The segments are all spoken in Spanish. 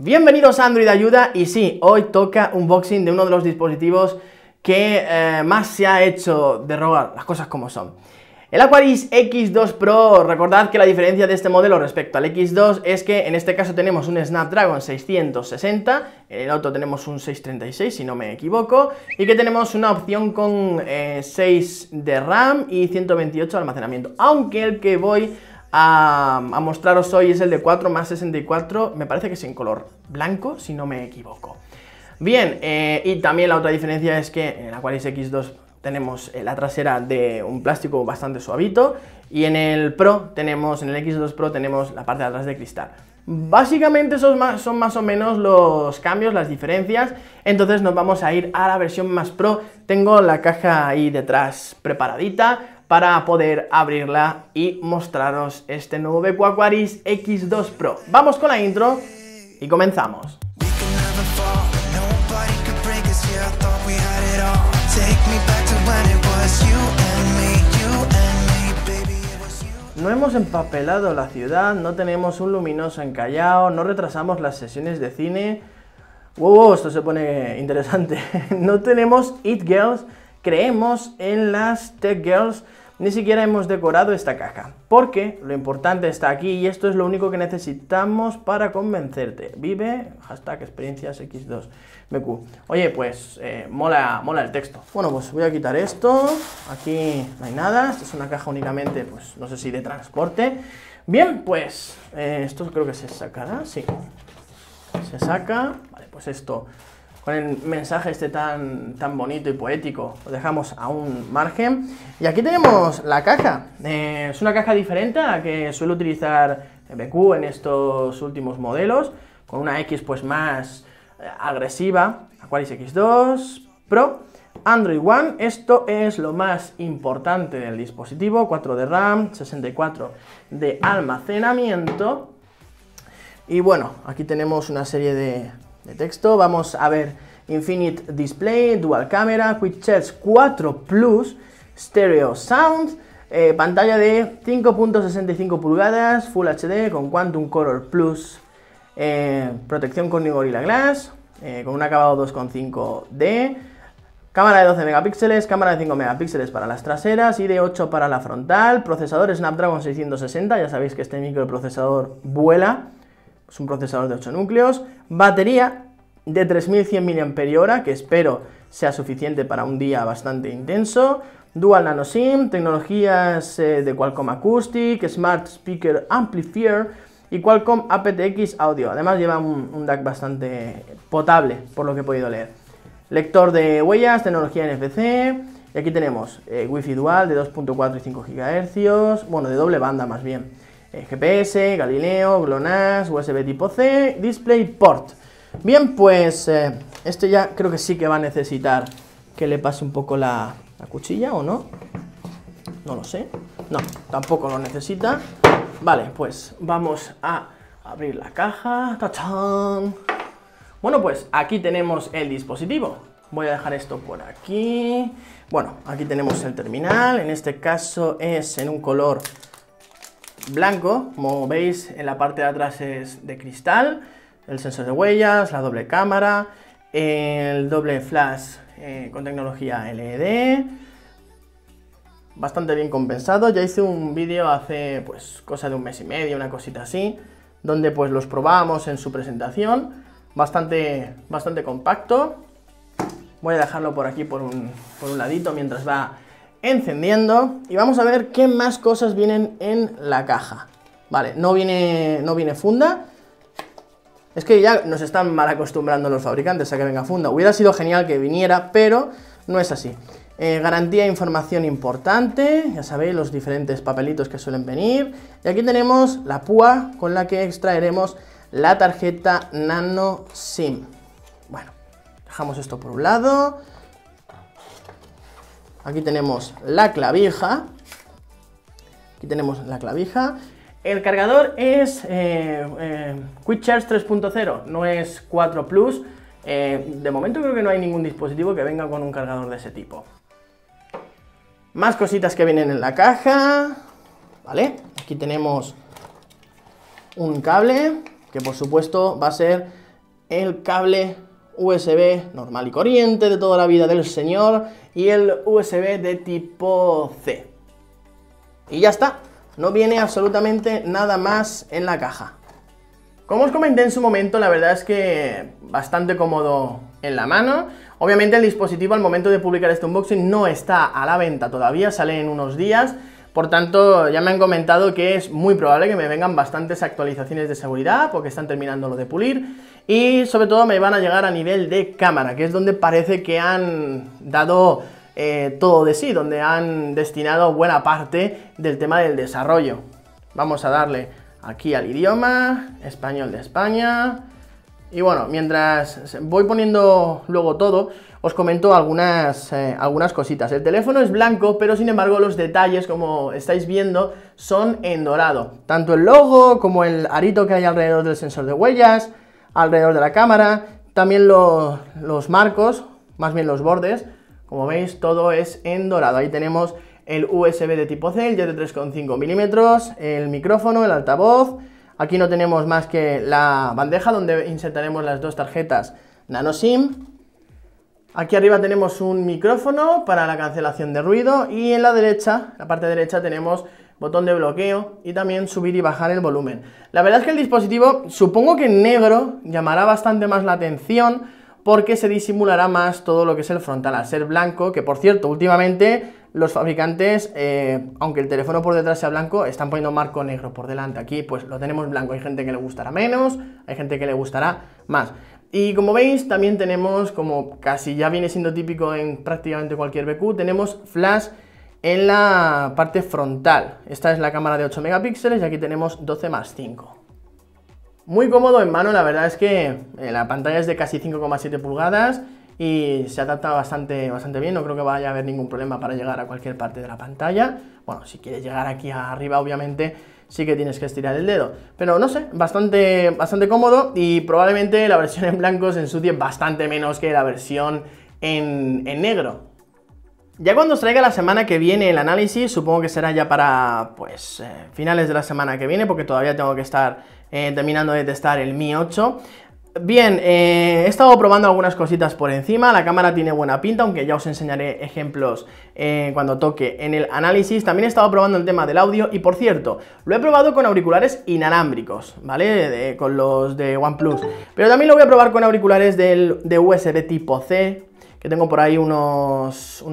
Bienvenidos a Android Ayuda y sí, hoy toca unboxing de uno de los dispositivos que eh, más se ha hecho de rogar, las cosas como son. El Aquaris X2 Pro, recordad que la diferencia de este modelo respecto al X2 es que en este caso tenemos un Snapdragon 660, en el otro tenemos un 636 si no me equivoco, y que tenemos una opción con 6 eh, de RAM y 128 de almacenamiento, aunque el que voy a, mostraros hoy es el de 4 más 64, me parece que es en color blanco, si no me equivoco. Bien, eh, y también la otra diferencia es que en el Aquaris X2 tenemos eh, la trasera de un plástico bastante suavito y en el Pro tenemos, en el X2 Pro tenemos la parte de atrás de cristal. Básicamente esos son más o menos los cambios, las diferencias, entonces nos vamos a ir a la versión más Pro, tengo la caja ahí detrás preparadita, para poder abrirla y mostraros este nuevo BQ Aquaris X2 Pro. Vamos con la intro y comenzamos. No hemos empapelado la ciudad, no tenemos un luminoso encallado, no retrasamos las sesiones de cine. Wow, wow esto se pone interesante. no tenemos eat Girls, creemos en las Tech Girls ni siquiera hemos decorado esta caja, porque lo importante está aquí y esto es lo único que necesitamos para convencerte. Vive, hashtag experiencias X2BQ. Oye, pues eh, mola, mola el texto. Bueno, pues voy a quitar esto, aquí no hay nada, esto es una caja únicamente, pues no sé si de transporte. Bien, pues eh, esto creo que se sacará, sí. Se saca, vale, pues esto con el mensaje este tan, tan bonito y poético. Lo dejamos a un margen. Y aquí tenemos la caja. Eh, es una caja diferente a la que suele utilizar BQ en estos últimos modelos, con una X pues más eh, agresiva, Aquaris X2 Pro, Android One, esto es lo más importante del dispositivo, 4 de RAM, 64 de almacenamiento. Y bueno, aquí tenemos una serie de, de texto. Vamos a ver Infinite Display, Dual Camera, Quick 4 Plus, Stereo Sound, eh, pantalla de 5.65 pulgadas, Full HD con Quantum Color Plus, eh, protección con Gorilla Glass, eh, con un acabado 2.5D, cámara de 12 megapíxeles, cámara de 5 megapíxeles para las traseras y de 8 para la frontal, procesador Snapdragon 660, ya sabéis que este microprocesador vuela, es un procesador de 8 núcleos, batería de 3100 mAh, que espero sea suficiente para un día bastante intenso. Dual Nano SIM, tecnologías eh, de Qualcomm Acoustic, Smart Speaker Amplifier y Qualcomm aptX Audio. Además lleva un, DAC bastante potable, por lo que he podido leer. Lector de huellas, tecnología NFC, y aquí tenemos eh, Wi-Fi dual de 2.4 y 5 GHz, bueno, de doble banda más bien. Eh, GPS, Galileo, GLONASS, USB tipo C, Port Bien, pues este ya creo que sí que va a necesitar que le pase un poco la, cuchilla, ¿o no? No lo sé. No, tampoco lo necesita. Vale, pues vamos a abrir la caja. Bueno, pues aquí tenemos el dispositivo. Voy a dejar esto por aquí. Bueno, aquí tenemos el terminal. En este caso es en un color blanco. Como veis, en la parte de atrás es de cristal el sensor de huellas, la doble cámara, el doble flash eh, con tecnología LED, bastante bien compensado. Ya hice un vídeo hace pues cosa de un mes y medio, una cosita así, donde pues los probamos en su presentación, bastante, bastante compacto. Voy a dejarlo por aquí por un, por un ladito mientras va encendiendo y vamos a ver qué más cosas vienen en la caja. Vale, no viene, no viene funda, es que ya nos están mal acostumbrando los fabricantes a que venga funda. Hubiera sido genial que viniera, pero no es así. Eh, garantía de información importante, ya sabéis los diferentes papelitos que suelen venir. Y aquí tenemos la púa con la que extraeremos la tarjeta nano SIM. Bueno, dejamos esto por un lado. Aquí tenemos la clavija. Aquí tenemos la clavija el cargador es eh, eh, Quick Charge 3.0, no es 4 Plus. Eh, de momento creo que no hay ningún dispositivo que venga con un cargador de ese tipo. Más cositas que vienen en la caja. ¿Vale? Aquí tenemos un cable, que por supuesto va a ser el cable USB normal y corriente de toda la vida del señor y el USB de tipo C. Y ya está, no viene absolutamente nada más en la caja. Como os comenté en su momento, la verdad es que bastante cómodo en la mano. Obviamente el dispositivo al momento de publicar este unboxing no está a la venta todavía, sale en unos días. Por tanto, ya me han comentado que es muy probable que me vengan bastantes actualizaciones de seguridad porque están terminando lo de pulir y sobre todo me van a llegar a nivel de cámara, que es donde parece que han dado eh, todo de sí, donde han destinado buena parte del tema del desarrollo. Vamos a darle aquí al idioma, español de España. Y bueno, mientras voy poniendo luego todo, os comento algunas, eh, algunas cositas. El teléfono es blanco, pero sin embargo los detalles, como estáis viendo, son en dorado. Tanto el logo como el arito que hay alrededor del sensor de huellas, alrededor de la cámara, también los marcos, más bien los bordes, como veis, todo es en dorado. Ahí tenemos el USB de tipo C, el de 3,5 milímetros, el micrófono, el altavoz. Aquí no tenemos más que la bandeja donde insertaremos las dos tarjetas nano SIM. Aquí arriba tenemos un micrófono para la cancelación de ruido y en la derecha, la parte derecha tenemos botón de bloqueo y también subir y bajar el volumen. La verdad es que el dispositivo supongo que en negro llamará bastante más la atención porque se disimulará más todo lo que es el frontal al ser blanco, que por cierto, últimamente los fabricantes, eh, aunque el teléfono por detrás sea blanco, están poniendo marco negro por delante. Aquí pues lo tenemos blanco, hay gente que le gustará menos, hay gente que le gustará más. Y como veis, también tenemos, como casi ya viene siendo típico en prácticamente cualquier BQ, tenemos flash en la parte frontal. Esta es la cámara de 8 megapíxeles y aquí tenemos 12 más 5. Muy cómodo en mano, la verdad es que eh, la pantalla es de casi 5,7 pulgadas y se adapta bastante, bastante bien, no creo que vaya a haber ningún problema para llegar a cualquier parte de la pantalla. Bueno, si quieres llegar aquí arriba, obviamente, sí que tienes que estirar el dedo. Pero no sé, bastante, bastante cómodo y probablemente la versión en blanco se ensucie bastante menos que la versión en, negro. Ya cuando os traiga la semana que viene el análisis, supongo que será ya para, pues, eh, finales de la semana que viene, porque todavía tengo que estar eh, terminando de testar el Mi 8. Bien, eh, he estado probando algunas cositas por encima, la cámara tiene buena pinta, aunque ya os enseñaré ejemplos eh, cuando toque en el análisis. También he estado probando el tema del audio y, por cierto, lo he probado con auriculares inalámbricos, ¿vale? con los de OnePlus. Pero también lo voy a probar con auriculares de USB tipo C, que tengo por ahí unos,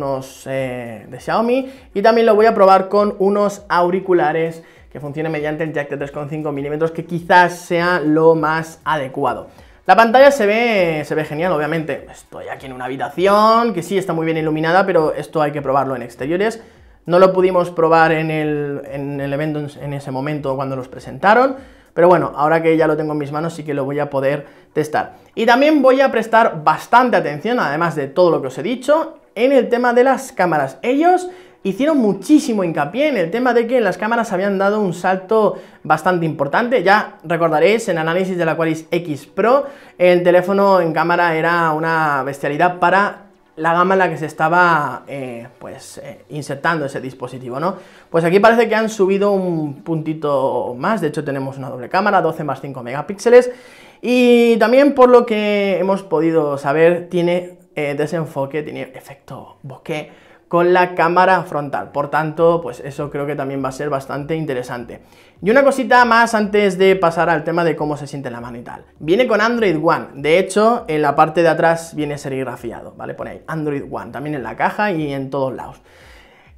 de Xiaomi. Y también lo voy a probar con unos auriculares que funcione mediante el jack de 3,5 milímetros, que quizás sea lo más adecuado. La pantalla se ve, se ve genial, obviamente. Estoy aquí en una habitación, que sí, está muy bien iluminada, pero esto hay que probarlo en exteriores. No lo pudimos probar en el, en el evento en ese momento cuando los presentaron, pero bueno, ahora que ya lo tengo en mis manos sí que lo voy a poder testar. Y también voy a prestar bastante atención, además de todo lo que os he dicho, en el tema de las cámaras. Ellos hicieron muchísimo hincapié en el tema de que las cámaras habían dado un salto bastante importante. Ya recordaréis en análisis de la Qualys X Pro, el teléfono en cámara era una bestialidad para la gama en la que se estaba eh, pues eh, insertando ese dispositivo, ¿no? Pues aquí parece que han subido un puntito más, de hecho tenemos una doble cámara, 12 más 5 megapíxeles, y también por lo que hemos podido saber, tiene eh, desenfoque, tiene efecto bokeh, con la cámara frontal. Por tanto, pues eso creo que también va a ser bastante interesante. Y una cosita más antes de pasar al tema de cómo se siente la mano y tal. Viene con Android One. De hecho, en la parte de atrás viene serigrafiado, ¿vale? Pone ahí Android One, también en la caja y en todos lados.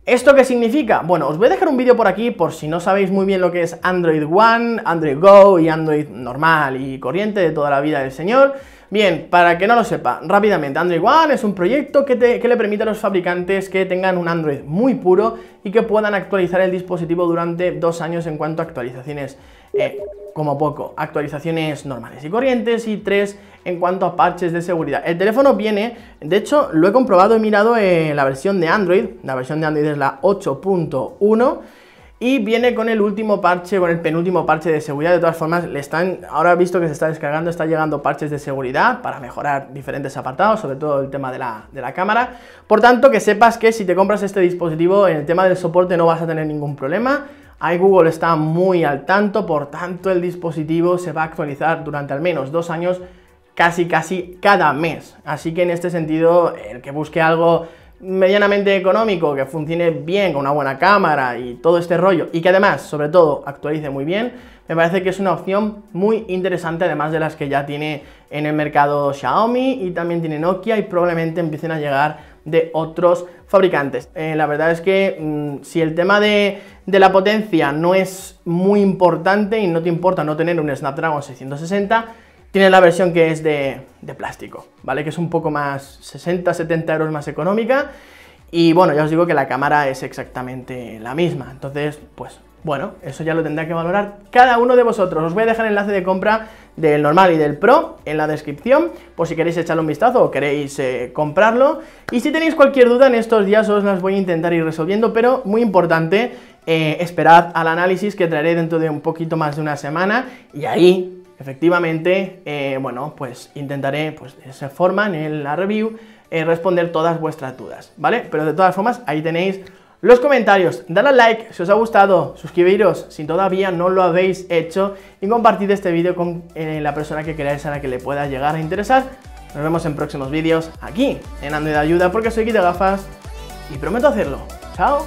¿Esto qué significa? Bueno, os voy a dejar un vídeo por aquí por si no sabéis muy bien lo que es Android One, Android Go y Android normal y corriente de toda la vida del señor. Bien, para que no lo sepa, rápidamente, Android One es un proyecto que, le permite a los fabricantes que tengan un Android muy puro y que puedan actualizar el dispositivo durante dos años en cuanto a actualizaciones eh, como poco, actualizaciones normales y corrientes y tres en cuanto a parches de seguridad. El teléfono viene, de hecho lo he comprobado, y mirado en la versión de Android, la versión de Android es la 8.1 y viene con el último parche, con el penúltimo parche de seguridad. De todas formas, le están, ahora visto que se está descargando, está llegando parches de seguridad para mejorar diferentes apartados, sobre todo el tema de la, de la cámara. Por tanto, que sepas que si te compras este dispositivo, en el tema del soporte no vas a tener ningún problema Google está muy al tanto, por tanto el dispositivo se va a actualizar durante al menos dos años, casi casi cada mes. Así que en este sentido, el que busque algo medianamente económico, que funcione bien, con una buena cámara y todo este rollo, y que además, sobre todo, actualice muy bien, me parece que es una opción muy interesante, además de las que ya tiene en el mercado Xiaomi y también tiene Nokia y probablemente empiecen a llegar de otros fabricantes. Eh, la verdad es que mm, si el tema de, de, la potencia no es muy importante y no te importa no tener un Snapdragon 660, tiene la versión que es de, plástico, ¿vale? Que es un poco más 60-70 euros más económica. Y bueno, ya os digo que la cámara es exactamente la misma. Entonces, pues bueno, eso ya lo tendrá que valorar cada uno de vosotros. Os voy a dejar el enlace de compra del normal y del pro en la descripción, por si queréis echarle un vistazo o queréis eh, comprarlo. Y si tenéis cualquier duda en estos días os las voy a intentar ir resolviendo, pero muy importante, eh, esperad al análisis que traeré dentro de un poquito más de una semana y ahí efectivamente, eh, bueno, pues intentaré pues, de esa forma en la review eh, responder todas vuestras dudas, ¿vale? Pero de todas formas, ahí tenéis los comentarios, dadle like si os ha gustado, suscribiros si todavía no lo habéis hecho y compartid este vídeo con eh, la persona que queráis a la que le pueda llegar a interesar. Nos vemos en próximos vídeos aquí en Ando de Ayuda porque soy de Gafas y prometo hacerlo. ¡Chao!